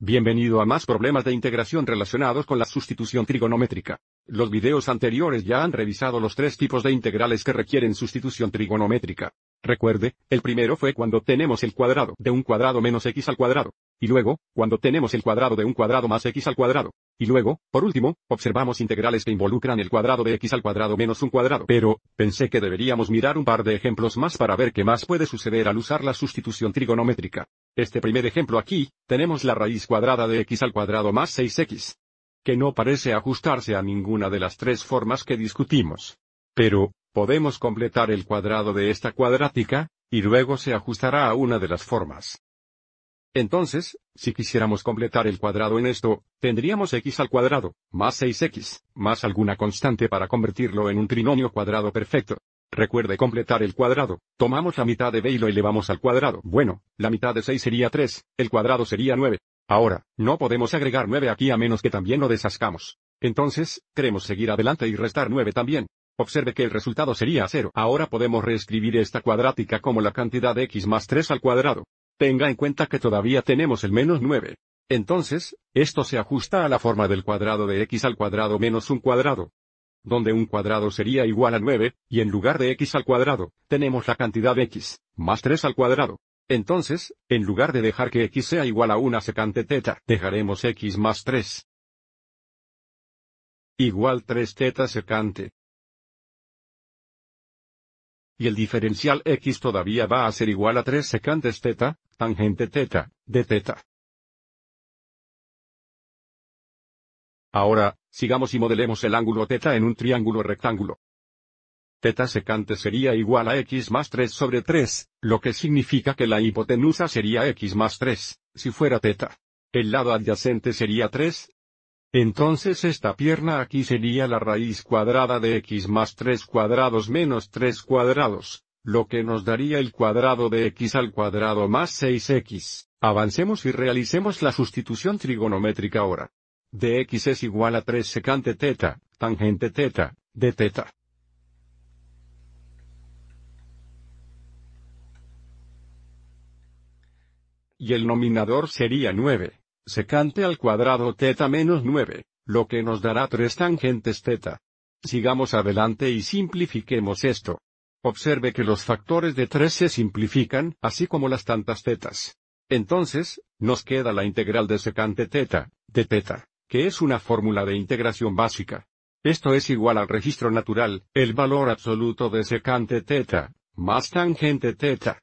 Bienvenido a más problemas de integración relacionados con la sustitución trigonométrica. Los videos anteriores ya han revisado los tres tipos de integrales que requieren sustitución trigonométrica. Recuerde, el primero fue cuando tenemos el cuadrado de un cuadrado menos x al cuadrado. Y luego, cuando tenemos el cuadrado de un cuadrado más x al cuadrado. Y luego, por último, observamos integrales que involucran el cuadrado de x al cuadrado menos un cuadrado. Pero, pensé que deberíamos mirar un par de ejemplos más para ver qué más puede suceder al usar la sustitución trigonométrica. Este primer ejemplo aquí, tenemos la raíz cuadrada de x al cuadrado más 6x. Que no parece ajustarse a ninguna de las tres formas que discutimos. Pero, podemos completar el cuadrado de esta cuadrática, y luego se ajustará a una de las formas. Entonces, si quisiéramos completar el cuadrado en esto, tendríamos x al cuadrado, más 6x, más alguna constante para convertirlo en un trinomio cuadrado perfecto. Recuerde completar el cuadrado, tomamos la mitad de b y lo elevamos al cuadrado. Bueno, la mitad de 6 sería 3, el cuadrado sería 9. Ahora, no podemos agregar 9 aquí a menos que también lo desascamos. Entonces, queremos seguir adelante y restar 9 también. Observe que el resultado sería 0. Ahora podemos reescribir esta cuadrática como la cantidad de x más 3 al cuadrado. Tenga en cuenta que todavía tenemos el menos 9. Entonces, esto se ajusta a la forma del cuadrado de x al cuadrado menos un cuadrado. Donde un cuadrado sería igual a 9, y en lugar de x al cuadrado, tenemos la cantidad x, más 3 al cuadrado. Entonces, en lugar de dejar que x sea igual a una secante teta, dejaremos x más 3. Igual 3 teta secante. Y el diferencial x todavía va a ser igual a 3 secantes teta, tangente teta, de teta. Ahora, sigamos y modelemos el ángulo teta en un triángulo rectángulo. Teta secante sería igual a x más 3 sobre 3, lo que significa que la hipotenusa sería x más 3, si fuera teta. El lado adyacente sería 3. Entonces esta pierna aquí sería la raíz cuadrada de x más 3 cuadrados menos 3 cuadrados, lo que nos daría el cuadrado de x al cuadrado más 6x. Avancemos y realicemos la sustitución trigonométrica ahora. dx es igual a 3 secante teta, tangente teta, de teta. Y el nominador sería 9, secante al cuadrado teta menos 9, lo que nos dará 3 tangentes teta. Sigamos adelante y simplifiquemos esto. Observe que los factores de 3 se simplifican, así como las tantas tetas. Entonces, nos queda la integral de secante teta, de teta, que es una fórmula de integración básica. Esto es igual al registro natural, el valor absoluto de secante teta, más tangente teta.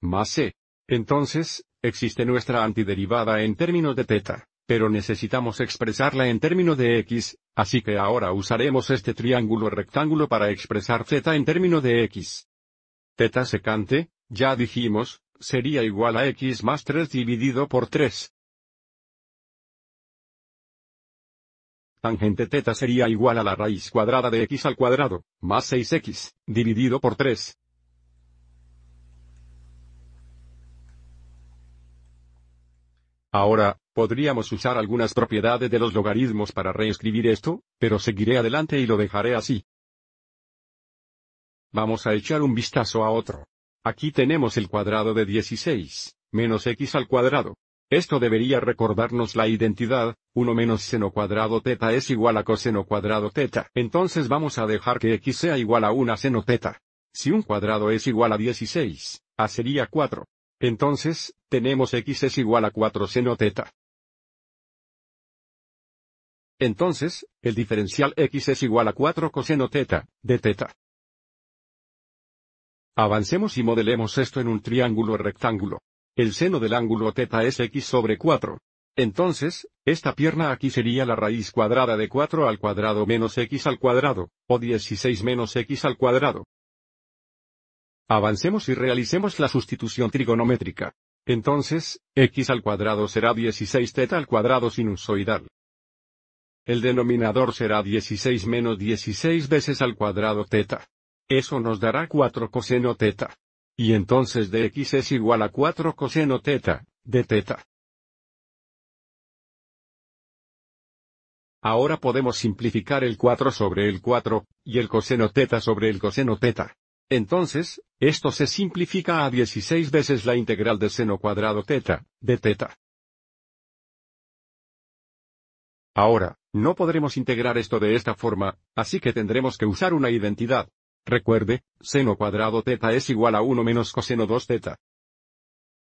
Más c. E. Entonces, existe nuestra antiderivada en términos de teta, pero necesitamos expresarla en términos de X, Así que ahora usaremos este triángulo rectángulo para expresar z en términos de x. Teta secante, ya dijimos, sería igual a x más 3 dividido por 3. Tangente teta sería igual a la raíz cuadrada de x al cuadrado, más 6x, dividido por 3. Ahora, Podríamos usar algunas propiedades de los logaritmos para reescribir esto, pero seguiré adelante y lo dejaré así. Vamos a echar un vistazo a otro. Aquí tenemos el cuadrado de 16, menos x al cuadrado. Esto debería recordarnos la identidad, 1 menos seno cuadrado teta es igual a coseno cuadrado teta. Entonces vamos a dejar que x sea igual a 1 seno teta. Si un cuadrado es igual a 16, a sería 4. Entonces, tenemos x es igual a 4 seno teta. Entonces, el diferencial x es igual a 4 coseno teta, de teta. Avancemos y modelemos esto en un triángulo rectángulo. El seno del ángulo teta es x sobre 4. Entonces, esta pierna aquí sería la raíz cuadrada de 4 al cuadrado menos x al cuadrado, o 16 menos x al cuadrado. Avancemos y realicemos la sustitución trigonométrica. Entonces, x al cuadrado será 16 teta al cuadrado sinusoidal el denominador será 16 menos 16 veces al cuadrado teta. Eso nos dará 4 coseno teta. Y entonces dx es igual a 4 coseno teta, de teta. Ahora podemos simplificar el 4 sobre el 4, y el coseno teta sobre el coseno teta. Entonces, esto se simplifica a 16 veces la integral de seno cuadrado teta, de teta. Ahora, no podremos integrar esto de esta forma, así que tendremos que usar una identidad. Recuerde, seno cuadrado teta es igual a 1 menos coseno 2 teta.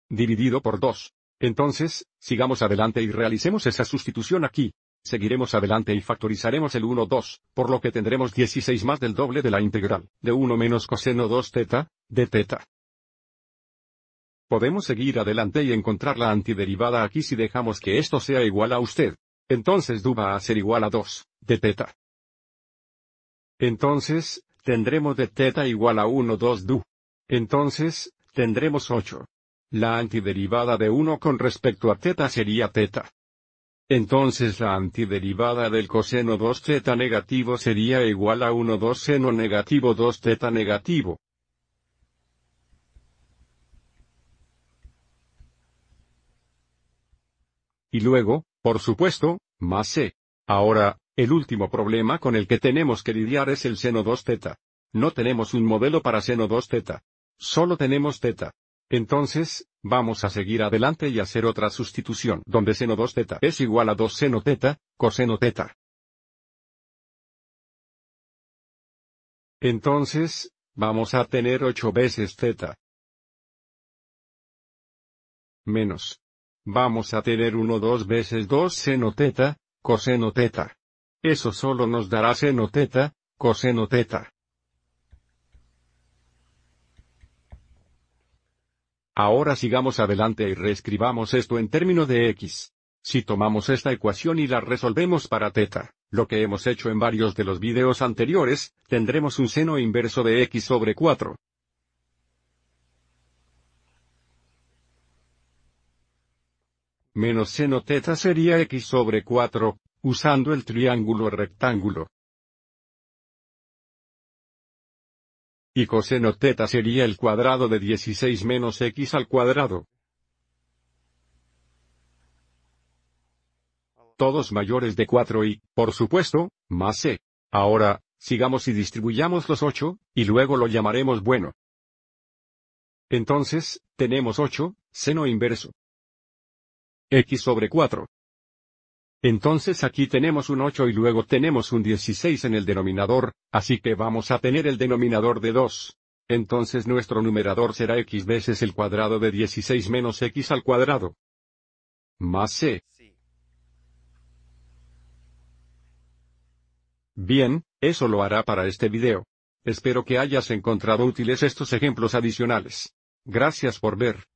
Dividido por 2. Entonces, sigamos adelante y realicemos esa sustitución aquí. Seguiremos adelante y factorizaremos el 1 2, por lo que tendremos 16 más del doble de la integral, de 1 menos coseno 2 teta, de teta. Podemos seguir adelante y encontrar la antiderivada aquí si dejamos que esto sea igual a usted. Entonces du va a ser igual a 2, de teta. Entonces, tendremos de teta igual a 1 2 du. Entonces, tendremos 8. La antiderivada de 1 con respecto a teta sería teta. Entonces la antiderivada del coseno 2 teta negativo sería igual a 1 2 seno negativo 2 teta negativo. Y luego, por supuesto, más C. Ahora, el último problema con el que tenemos que lidiar es el seno 2θ. No tenemos un modelo para seno 2θ. Solo tenemos θ. Entonces, vamos a seguir adelante y hacer otra sustitución donde seno 2θ es igual a 2 seno θ, coseno teta. Entonces, vamos a tener 8 veces θ. Menos vamos a tener 1 2 veces 2 seno teta, coseno teta. Eso solo nos dará seno teta, coseno teta. Ahora sigamos adelante y reescribamos esto en términos de x. Si tomamos esta ecuación y la resolvemos para teta, lo que hemos hecho en varios de los videos anteriores, tendremos un seno inverso de x sobre 4, menos seno teta sería x sobre 4, usando el triángulo rectángulo. Y coseno teta sería el cuadrado de 16 menos x al cuadrado. Todos mayores de 4 y, por supuesto, más c. E. Ahora, sigamos y distribuyamos los 8, y luego lo llamaremos bueno. Entonces, tenemos 8, seno inverso x sobre 4. Entonces aquí tenemos un 8 y luego tenemos un 16 en el denominador, así que vamos a tener el denominador de 2. Entonces nuestro numerador será x veces el cuadrado de 16 menos x al cuadrado. Más c. Bien, eso lo hará para este video. Espero que hayas encontrado útiles estos ejemplos adicionales. Gracias por ver.